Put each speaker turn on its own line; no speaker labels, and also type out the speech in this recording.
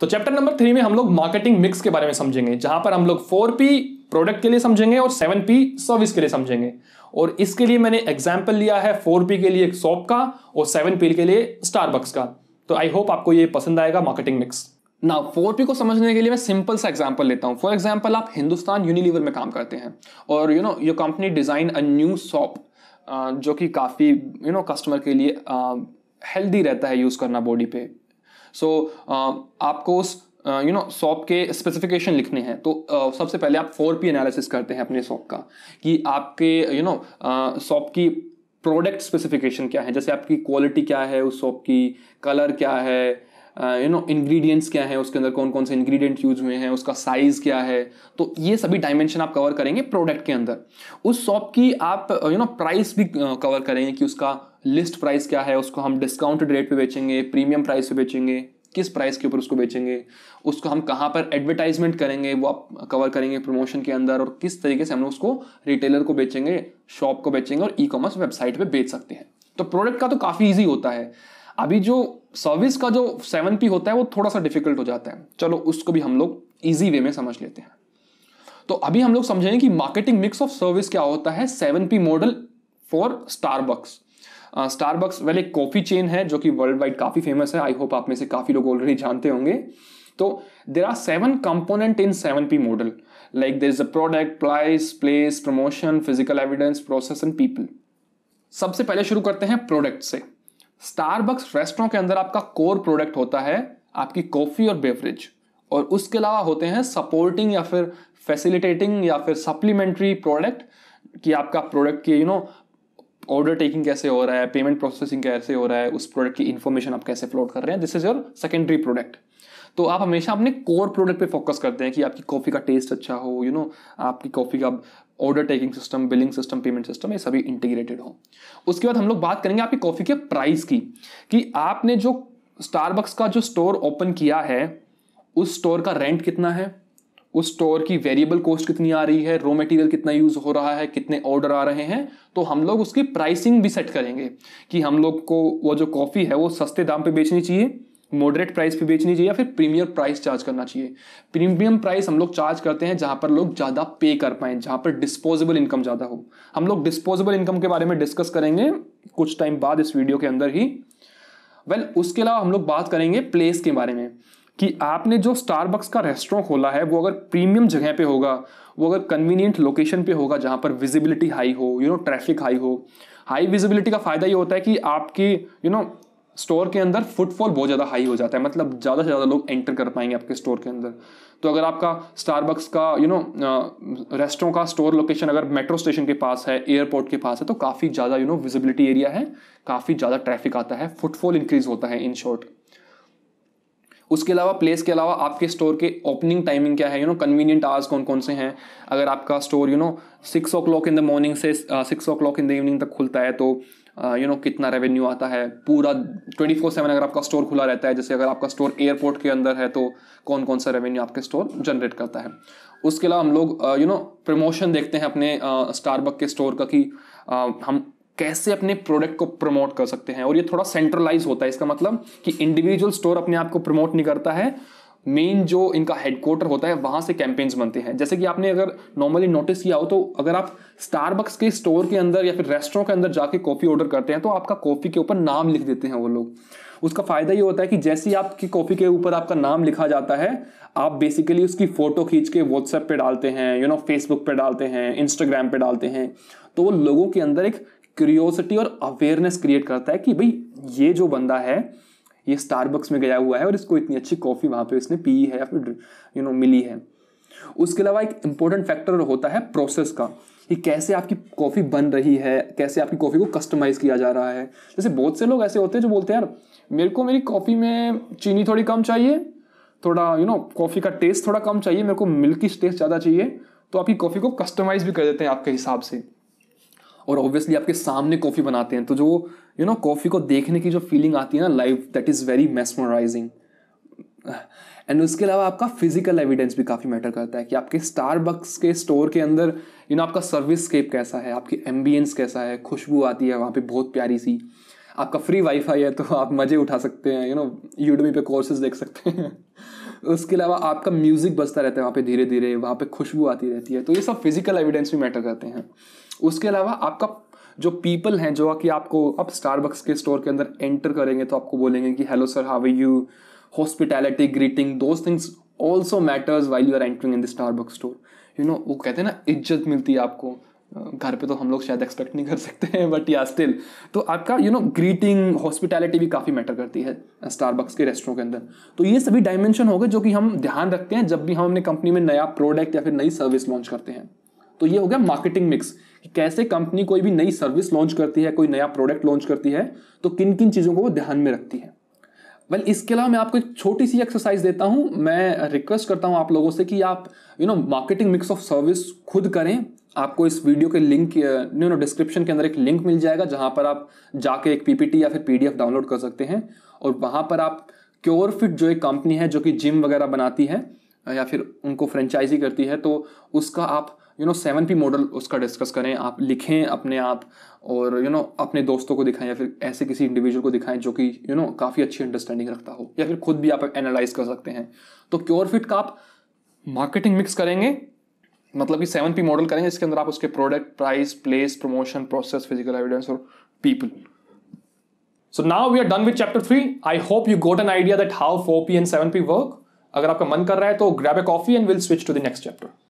तो chapter number three में हम लोग मार्केटिंग मिक्स के बारे में समझेंगे जहां पर हम लोग फोर पी प्रोडक्ट के लिए समझेंगे और सेवन पी सर्विस के लिए समझेंगे और इसके लिए मैंने एग्जाम्पल लिया है फोर पी के लिए एक सॉप का और सेवन पी के लिए स्टारबक्स का तो आई होप आपको ये पसंद आएगा मार्केटिंग मिक्स ना फोर पी को समझने के लिए मैं सिंपल सा एग्जाम्पल लेता हूँ फॉर एग्जाम्पल आप हिंदुस्तान यूनिलीवर में काम करते हैं और you know your company design a new soap जो कि काफ़ी यू नो कस्टमर के लिए हेल्दी uh, रहता है यूज़ करना बॉडी पे सो so, uh, आपको उस यू नो सॉप के स्पेसिफिकेशन लिखने हैं तो uh, सबसे पहले आप फोर पी एनालिसिस करते हैं अपने सॉप का कि आपके यू नो सॉप की प्रोडक्ट स्पेसिफिकेशन क्या है जैसे आपकी क्वालिटी क्या है उस सॉप की कलर क्या है यू नो इंग्रेडिएंट्स क्या है उसके अंदर कौन कौन से इंग्रेडिएंट यूज हुए हैं उसका साइज क्या है तो ये सभी डायमेंशन आप कवर करेंगे प्रोडक्ट के अंदर उस शॉप की आप यू नो प्राइस भी कवर uh, करेंगे कि उसका लिस्ट प्राइस क्या है उसको हम डिस्काउंटेड रेट पे बेचेंगे प्रीमियम प्राइस पे बेचेंगे किस प्राइस के ऊपर उसको बेचेंगे उसको हम कहाँ पर एडवर्टाइजमेंट करेंगे वो आप कवर करेंगे प्रमोशन के अंदर और किस तरीके से हम लोग उसको रिटेलर को बेचेंगे शॉप को बेचेंगे और ई कॉमर्स वेबसाइट पर बेच सकते हैं तो प्रोडक्ट का तो काफ़ी ईजी होता है अभी जो सर्विस का जो सेवन पी होता है वो थोड़ा सा डिफिकल्ट हो जाता है चलो उसको भी हम लोग ईजी वे में समझ लेते हैं तो अभी हम लोग समझेंगे कि मार्केटिंग मिक्स ऑफ सर्विस क्या होता है seven P model for Starbucks Starbucks uh, well एक कॉफ़ी चेन है जो कि वर्ल्ड वाइड काफ़ी फेमस है आई होप आप में से काफ़ी लोग ऑलरेडी जानते होंगे तो there are seven component in seven P model like there is a product price place promotion physical evidence process and people सबसे पहले शुरू करते हैं प्रोडक्ट से स्टारबक्स रेस्टोरेंट के अंदर आपका कोर प्रोडक्ट होता है आपकी कॉफ़ी और बेवरेज और उसके अलावा होते हैं सपोर्टिंग या फिर फैसिलिटेटिंग या फिर सप्लीमेंट्री प्रोडक्ट कि आपका प्रोडक्ट के यू नो ऑर्डर टेकिंग कैसे हो रहा है पेमेंट प्रोसेसिंग कैसे हो रहा है उस प्रोडक्ट की इन्फॉर्मेशन आप कैसे फ्लोट कर रहे हैं this is your secondary product तो आप हमेशा अपने कोर प्रोडक्ट पे फोकस करते हैं कि आपकी कॉफ़ी का टेस्ट अच्छा हो यू you नो know, आपकी कॉफ़ी का order taking system billing system payment system ये सभी इंटीग्रेटेड हो उसके बाद हम लोग बात करेंगे आपकी कॉफ़ी के प्राइस की कि आपने जो स्टारबक्स का जो स्टोर ओपन किया है उस स्टोर का रेंट कितना है उस स्टोर की वेरिएबल कॉस्ट कितनी आ रही है रॉ मटेरियल कितना यूज हो रहा है कितने ऑर्डर आ रहे हैं तो हम लोग उसकी प्राइसिंग भी सेट करेंगे कि हम लोग को वो जो कॉफ़ी है वो सस्ते दाम पे बेचनी चाहिए मॉडरेट प्राइस पे बेचनी चाहिए या फिर प्रीमियम प्राइस चार्ज करना चाहिए प्रीमियम प्राइस हम लोग चार्ज करते हैं जहां पर लोग ज़्यादा पे कर पाए जहां पर डिस्पोजेबल इनकम ज़्यादा हो हम लोग डिस्पोजेबल इनकम के बारे में डिस्कस करेंगे कुछ टाइम बाद इस वीडियो के अंदर ही वेल well, उसके अलावा हम लोग बात करेंगे प्लेस के बारे में कि आपने जो स्टारबक्स का रेस्टोरेंट खोला है वो अगर प्रीमियम जगह पे होगा वो अगर कन्वीनियंट लोकेशन पे होगा जहाँ पर विजिबिलिटी हाई हो यू नो ट्रैफिक हाई हो हाई विजिबिलिटी का फ़ायदा ये होता है कि आपके यू नो स्टोर के अंदर फुटफॉल बहुत ज़्यादा हाई हो जाता है मतलब ज़्यादा से ज़्यादा लोग एंटर कर पाएंगे आपके स्टोर के अंदर तो अगर आपका स्टारबक्स का यू नो रेस्टोरों का स्टोर लोकेशन अगर मेट्रो स्टेशन के पास है एयरपोर्ट के पास है तो काफ़ी ज़्यादा यू नो विजिबिलिटी एरिया है काफ़ी ज़्यादा ट्रैफिक आता है फुटफॉल इंक्रीज होता है इन शॉर्ट उसके अलावा प्लेस के अलावा आपके स्टोर के ओपनिंग टाइमिंग क्या है यू नो कन्वीनियंट आवर्स कौन कौन से हैं अगर आपका store you know six o'clock in the morning से six o'clock in the evening तक खुलता है तो you uh, know you know, कितना रेवेन्यू आता है पूरा ट्वेंटी फोर सेवन अगर आपका स्टोर खुला रहता है जैसे अगर आपका स्टोर एयरपोर्ट के अंदर है तो कौन कौन सा रेवेन्यू आपके स्टोर जनरेट करता है उसके अलावा हम लोग यू नो प्रमोशन देखते हैं अपने स्टारबक uh, के स्टोर का कि uh, हम कैसे अपने प्रोडक्ट को प्रमोट कर सकते हैं और ये थोड़ा सेंट्रलाइज होता है इसका मतलब कि इंडिविजुअल स्टोर अपने आप को प्रमोट नहीं करता है मेन जो इनका हेडक्वार्टर होता है वहां से कैंपेन्स बनते हैं जैसे कि आपने अगर नॉर्मली नोटिस किया हो तो अगर आप स्टारबक्स के स्टोर के अंदर या फिर रेस्टोरों के अंदर जाके कॉफ़ी ऑर्डर करते हैं तो आपका कॉफ़ी के ऊपर नाम लिख देते हैं वो लोग उसका फ़ायदा ये होता है कि जैसे ही आपकी कॉफ़ी के ऊपर आपका नाम लिखा जाता है आप बेसिकली उसकी फ़ोटो खींच के व्हाट्सएप पे डालते हैं यू नो फेसबुक पे डालते हैं इंस्टाग्राम पे डालते हैं तो वो लोगों के अंदर एक क्यूरियोसिटी और अवेयरनेस क्रिएट करता है कि भाई ये जो बंदा है ये स्टारबक्स में गया हुआ है और इसको इतनी अच्छी कॉफ़ी वहाँ पे इसने पी है या फिर यू नो मिली है उसके अलावा एक इंपॉर्टेंट फैक्टर होता है प्रोसेस का कि कैसे आपकी कॉफ़ी बन रही है कैसे आपकी कॉफ़ी को कस्टमाइज़ किया जा रहा है जैसे बहुत से लोग ऐसे होते हैं जो बोलते हैं यार मेरे को मेरी कॉफ़ी में चीनी थोड़ी कम चाहिए थोड़ा यू नो कॉफ़ी का टेस्ट थोड़ा कम चाहिए मेरे को मिल्की टेस्ट ज़्यादा चाहिए तो आपकी कॉफ़ी को कस्टमाइज़ भी कर देते हैं आपके हिसाब से और ऑब्वियसली आपके सामने कॉफ़ी बनाते हैं तो जो यू नो कॉफ़ी को देखने की जो फीलिंग आती है ना life that is very mesmerising and उसके अलावा आपका फिजिकल एविडेंस भी काफ़ी मैटर करता है कि आपके स्टारबक्स के स्टोर के अंदर यू नो आपका सर्विस स्केप कैसा है आपकी एम्बियंस कैसा है खुशबू आती है वहाँ पे बहुत प्यारी सी आपका फ्री वाईफाई है तो आप मज़े उठा सकते हैं यू नो यूडमी पे कोर्सेज देख सकते हैं उसके अलावा आपका म्यूज़िक बजता रहता है वहाँ पे धीरे धीरे वहाँ पे खुशबू आती रहती है तो ये सब फिजिकल एविडेंस भी मैटर करते हैं उसके अलावा आपका जो पीपल हैं जो कि आपको अब स्टारबक्स के स्टोर के अंदर एंटर करेंगे तो आपको बोलेंगे कि hello sir how you hospitality greeting those things also matters while you are entering in the Starbucks store you know वो कहते हैं ना इज्जत मिलती है आपको घर पे तो हम लोग शायद एक्सपेक्ट नहीं कर सकते हैं बट या स्टिल तो आपका यू नो ग्रीटिंग हॉस्पिटैलिटी भी काफ़ी मैटर करती है स्टारबक्स के रेस्टोरों के अंदर तो ये सभी डायमेंशन हो गए जो कि हम ध्यान रखते हैं जब भी हम अपने कंपनी में नया प्रोडक्ट या फिर नई सर्विस लॉन्च करते हैं तो ये हो गया मार्केटिंग मिक्स कि कैसे कंपनी कोई भी नई सर्विस लॉन्च करती है कोई नया प्रोडक्ट लॉन्च करती है तो किन किन चीज़ों को वो ध्यान में रखती है वेल well, इसके अलावा मैं आपको एक छोटी सी एक्सरसाइज देता हूँ मैं रिक्वेस्ट करता हूँ आप लोगों से कि आप you know marketing mix of service खुद करें आपको इस वीडियो के लिंक यू नो डिस्क्रिप्शन के अंदर एक लिंक मिल जाएगा जहाँ पर आप जाके एक पीपीटी या फिर पीडीएफ डाउनलोड कर सकते हैं और वहाँ पर आप क्योर फिट जो एक कंपनी है जो कि जिम वगैरह बनाती है या फिर उनको फ्रेंचाइजी करती है तो उसका आप you know seven P model उसका डिस्कस करें आप लिखें अपने आप और यू you नो know, अपने दोस्तों को दिखाएं या फिर ऐसे किसी इंडिविजुअल को दिखाएं जो कि यू नो काफ़ी अच्छी अंडरस्टैंडिंग रखता हो या फिर खुद भी आप एनालाइज कर सकते हैं तो क्योर फिट का आप मार्केटिंग मिक्स करेंगे मतलब कि सेवन पी मॉडल करेंगे इसके अंदर आप उसके product price place promotion process physical evidence और people so now we are done with chapter three I hope you got an idea that how four P and seven P work अगर आपका मन कर रहा है तो grab a coffee and will switch to the next chapter